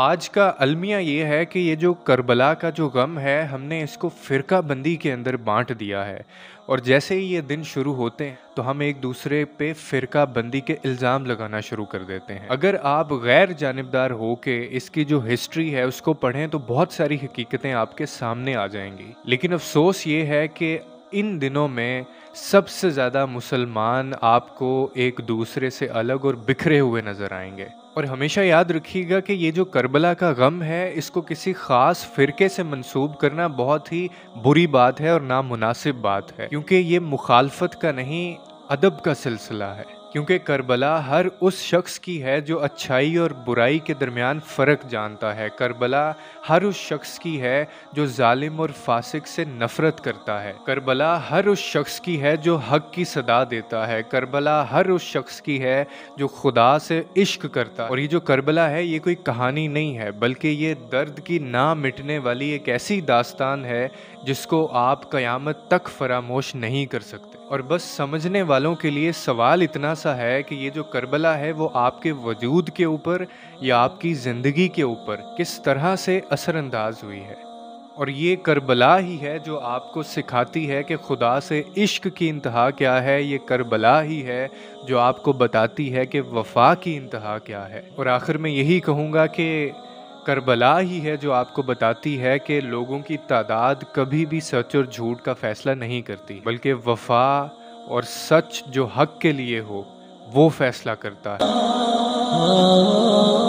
आज का अलमिया ये है कि ये जो करबला का जो गम है हमने इसको फ़िरका बंदी के अंदर बांट दिया है और जैसे ही ये दिन शुरू होते हैं तो हम एक दूसरे पे फ़िरका बंदी के इल्ज़ाम लगाना शुरू कर देते हैं अगर आप गैर जानबदार हो के इसकी जो हिस्ट्री है उसको पढ़ें तो बहुत सारी हकीकतें आपके सामने आ जाएंगी लेकिन अफसोस ये है कि इन दिनों में सबसे ज़्यादा मुसलमान आपको एक दूसरे से अलग और बिखरे हुए नज़र आएंगे और हमेशा याद रखिएगा कि ये जो करबला का गम है इसको किसी ख़ास फ़िरके से मंसूब करना बहुत ही बुरी बात है और नामुनासिब बात है क्योंकि ये मुखालफत का नहीं अदब का सिलसिला है क्योंकि करबला हर उस शख्स की है जो अच्छाई और बुराई के दरमियान फ़र्क जानता है करबला हर उस शख्स की है जो जालिम और फासिक से नफ़रत करता है करबला हर उस शख्स की है जो हक की सदा देता है करबला हर उस शख्स की है जो खुदा से इश्क करता है और ये जो करबला है ये कोई कहानी नहीं है बल्कि ये दर्द की ना मिटने वाली एक ऐसी दास्तान है जिसको आप क़यामत तक फरामोश नहीं कर सकते और बस समझने वालों के लिए सवाल इतना सा है कि ये जो करबला है वो आपके वजूद के ऊपर या आपकी ज़िंदगी के ऊपर किस तरह से असरअंदाज हुई है और ये करबला ही है जो आपको सिखाती है कि खुदा से इश्क की इंतहा क्या है ये करबला ही है जो आपको बताती है कि वफा की इंतहा क्या है और आखिर में यही कहूँगा कि करबला ही है जो आपको बताती है कि लोगों की तादाद कभी भी सच और झूठ का फ़ैसला नहीं करती बल्कि वफा और सच जो हक के लिए हो वो फैसला करता है